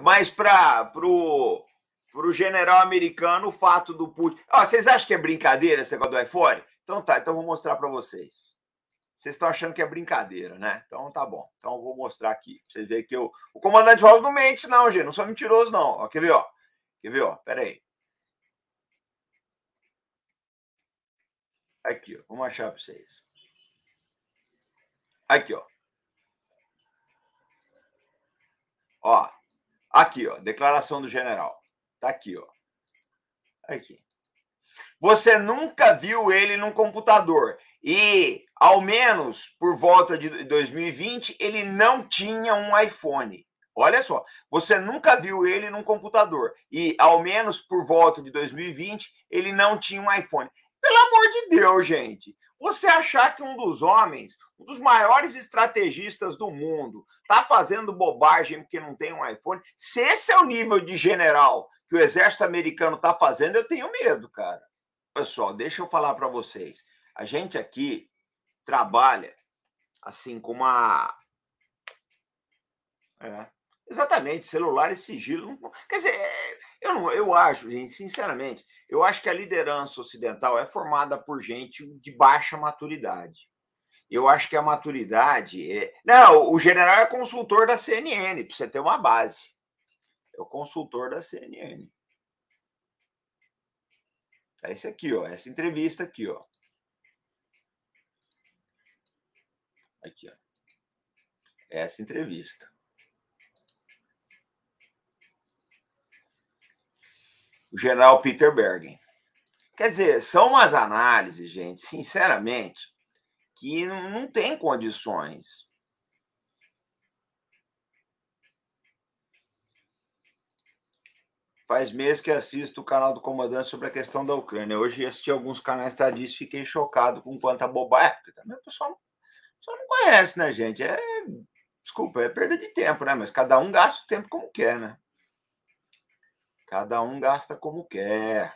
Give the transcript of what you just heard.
mas para pro, pro general americano, o fato do Putin. Ah, vocês acham que é brincadeira esse negócio do iPhone? Então tá, então vou mostrar para vocês. Vocês estão achando que é brincadeira, né? Então tá bom. Então vou mostrar aqui. Vocês veem que eu... o comandante Wallace não mente, não, gente. Não sou mentiroso, não. Ó, quer ver, ó? Quer ver, ó? Pera aí. Aqui, ó. Vamos achar para vocês. Aqui, ó. Ó. Aqui, ó, declaração do general. Tá aqui, ó. Aqui. Você nunca viu ele num computador. E, ao menos por volta de 2020, ele não tinha um iPhone. Olha só, você nunca viu ele num computador. E, ao menos por volta de 2020, ele não tinha um iPhone. Pelo amor de Deus, gente. Você achar que um dos homens, um dos maiores estrategistas do mundo, está fazendo bobagem porque não tem um iPhone, se esse é o nível de general que o exército americano está fazendo, eu tenho medo, cara. Pessoal, deixa eu falar para vocês. A gente aqui trabalha assim com uma. É, exatamente, celular e sigilo. Quer dizer, eu, não, eu acho, gente, sinceramente, eu acho que a liderança ocidental é formada por gente de baixa maturidade. Eu acho que a maturidade é. Não, o general é consultor da CNN, para você ter uma base. É o consultor da CNN. É esse aqui, ó, essa entrevista aqui, ó. Aqui, ó. Essa entrevista. o general Peter Bergen. Quer dizer, são umas análises, gente, sinceramente, que não tem condições. Faz meses que assisto o canal do comandante sobre a questão da Ucrânia. Hoje assisti alguns canais estadistas e fiquei chocado com quanta bobagem. É, também o pessoal, não, o pessoal não conhece, né, gente? É, desculpa, é perda de tempo, né? Mas cada um gasta o tempo como quer, né? Cada um gasta como quer.